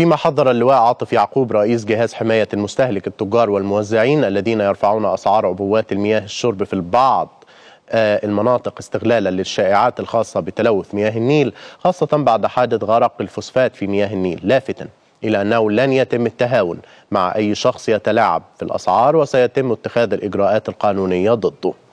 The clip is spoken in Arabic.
فيما حذر اللواء عاطف يعقوب رئيس جهاز حماية المستهلك التجار والموزعين الذين يرفعون أسعار عبوات المياه الشرب في البعض آه، المناطق استغلالا للشائعات الخاصة بتلوث مياه النيل خاصة بعد حادث غرق الفوسفات في مياه النيل لافتا إلى أنه لن يتم التهاون مع أي شخص يتلاعب في الأسعار وسيتم اتخاذ الإجراءات القانونية ضده